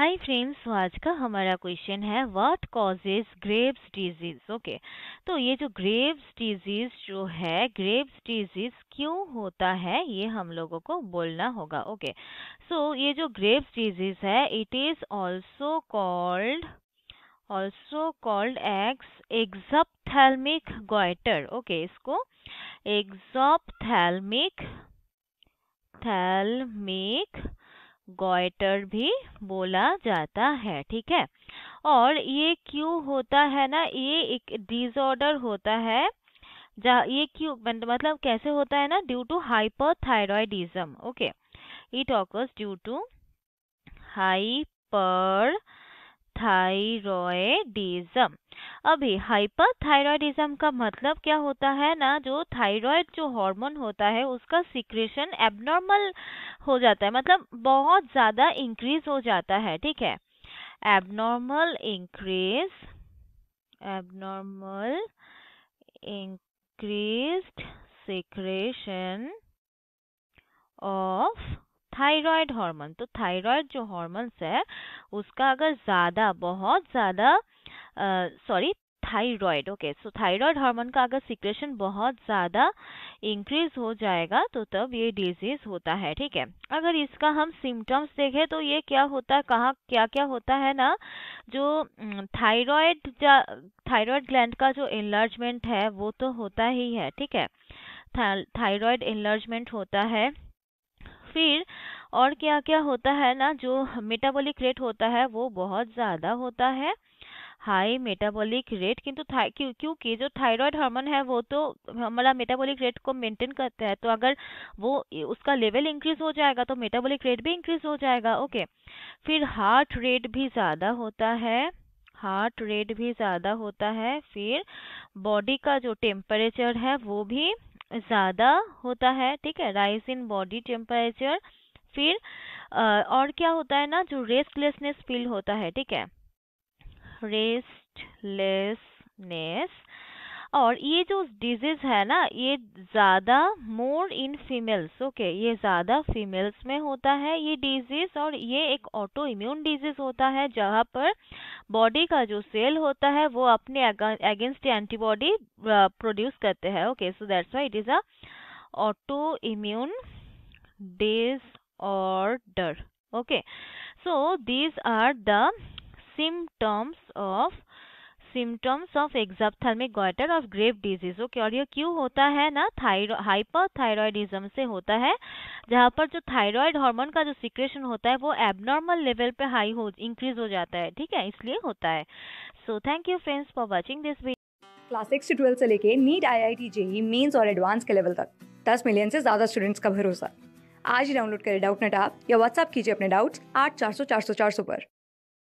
Hi friends तो आज का हमारा क्वेश्चन है what causes Graves disease okay तो ये जो ग्रेव्स डिजीज जो है ग्रेव्स डिजीज क्यों होता है ये हम लोगों को बोलना होगा ओके okay. सो so, ये जो ग्रेव्स डिजीज है it is also called also called ex exophthalmic goitre okay इसको एग्जॉपथैल्मिक थैल्मिक गॉइटर भी बोला जाता है ठीक है और ये क्यों होता है ना ये एक डिसऑर्डर होता है ये क्यों मतलब, मतलब कैसे होता है ना due to hyperthyroidism okay it occurs due to hyper hyperthyroidism अभी हाइपरथायरॉयडिज्म का मतलब क्या होता है ना जो थायराइड जो हार्मोन होता है उसका सिक्रेशन एबनॉर्मल हो जाता है मतलब बहुत ज़्यादा इंक्रीज हो जाता है ठीक है abnormal increase abnormal increased secretion of thyroid hormone तो थायराइड जो हार्मोन्स है उसका अगर ज़्यादा बहुत ज़्यादा sorry thyroid okay so thyroid hormone का अगर सिक्रेशन बहुत ज़्यादा इंक्रीज हो जाएगा तो तब ये डिजीज होता है ठीक है अगर इसका हम सिम्टम्स देखें तो ये क्या होता है कहाँ क्या क्या होता है ना जो थायराइड थायराइड ग्लैंड का जो इन्लार्जमेंट है वो तो होता ही है ठीक है थायराइड इन्लार्जमेंट होता है फिर और क्या क्या होता है ना जो मेटाबॉलिक रेट होता है वो बहुत ज़्यादा होता है हाई मेटाबॉलिक रेट किंतु क्यों क्योंकि जो थायराइड हार्मोन है वो तो हमारा मेटाबॉलिक रेट को मेंटेन करता है तो अगर वो उसका लेवल इंक्रीज हो जाएगा तो मेटाबॉलिक रेट भी इंक्रीज हो जाएगा ओके फिर हार्ट रेट भी ज़्यादा होता है हार्ट रेट भी ज़्यादा होता है फिर बॉडी का जो टेम्परेचर है वो भी ज़्यादा होता है ठीक है राइज इन बॉडी टेम्परेचर फिर और क्या होता है ना जो रेस्टलेसनेस फील होता है ठीक है रेस्टलेसनेस और ये जो डिजीज है ना ये ज़्यादा मोर इन फीमेल्स ओके ये ज़्यादा फीमेल्स में होता है ये डिजीज और ये एक ऑटो इम्यून डिजीज होता है जहाँ पर बॉडी का जो सेल होता है वो अपने अगेंस्ट एंटीबॉडी प्रोड्यूस करते हैं okay so that's why it is a auto immune डर okay so these are the symptoms of symptoms of exophthalmic goitre of Grave disease okay और ये क्यों होता है ना हाइपर हाइपरथायरॉयडिज्म से होता है जहाँ पर जो थायराइड हार्मोन का जो सिक्रेशन होता है वो एबनॉर्मल लेवल पे हाई हो इंक्रीज हो जाता है ठीक है इसलिए होता है so thank you friends for watching this video class six से ट्वेल्थ से लेके NEET I I T JEE Mains और एडवांस के लेवल तक दस मिलियन से ज़्यादा स्टूडेंट्स का भरोसा आज ही डाउनलोड करें डाउट नेट आप या व्हाट्सअप कीजिए अपने डाउट्स आठ चार सौ चार सौ चार सौ पर